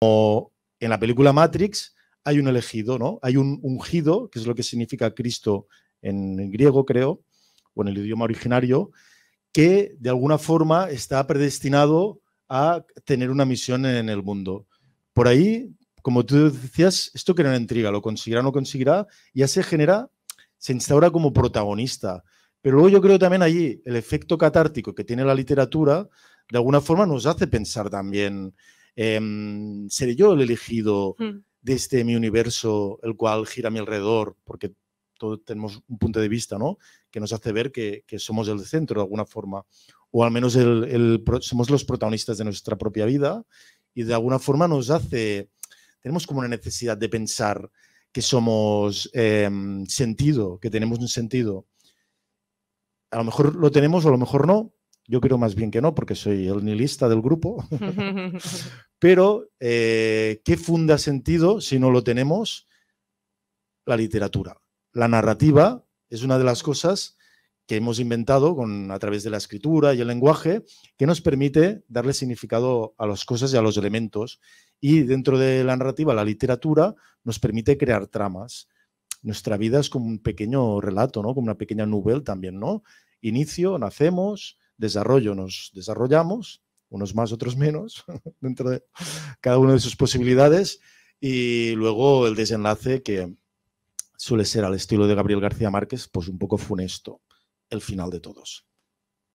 en la película Matrix hay un elegido, ¿no? Hay un ungido, que es lo que significa Cristo en griego, creo, o en el idioma originario, que de alguna forma está predestinado a tener una misión en el mundo. Por ahí, como tú decías, esto crea una intriga, lo conseguirá o no conseguirá, ya se genera, se instaura como protagonista. Pero luego yo creo también allí el efecto catártico que tiene la literatura, de alguna forma nos hace pensar también Em, seré yo el elegido mm. de este mi universo, el cual gira a mi alrededor, porque todos tenemos un punto de vista, ¿no? Que nos hace ver que, somos el centro de alguna forma, o al menos el, somos los protagonistas de nuestra propia vida y de alguna forma nos hace, tenemos como una necesidad de pensar que somos em, sentido, que tenemos un sentido. A lo mejor lo tenemos o a lo mejor no, yo creo más bien que no, porque soy el nihilista del grupo. Pero, eh, ¿qué funda sentido si no lo tenemos? La literatura. La narrativa es una de las cosas que hemos inventado con, a través de la escritura y el lenguaje, que nos permite darle significado a las cosas y a los elementos. Y dentro de la narrativa, la literatura nos permite crear tramas. Nuestra vida es como un pequeño relato, ¿no? Como una pequeña novela también, ¿no? Inicio, nacemos, desarrollo nos desarrollamos, unos más, otros menos, dentro de cada una de sus posibilidades, y luego el desenlace que suele ser al estilo de Gabriel García Márquez, pues un poco funesto, el final de todos.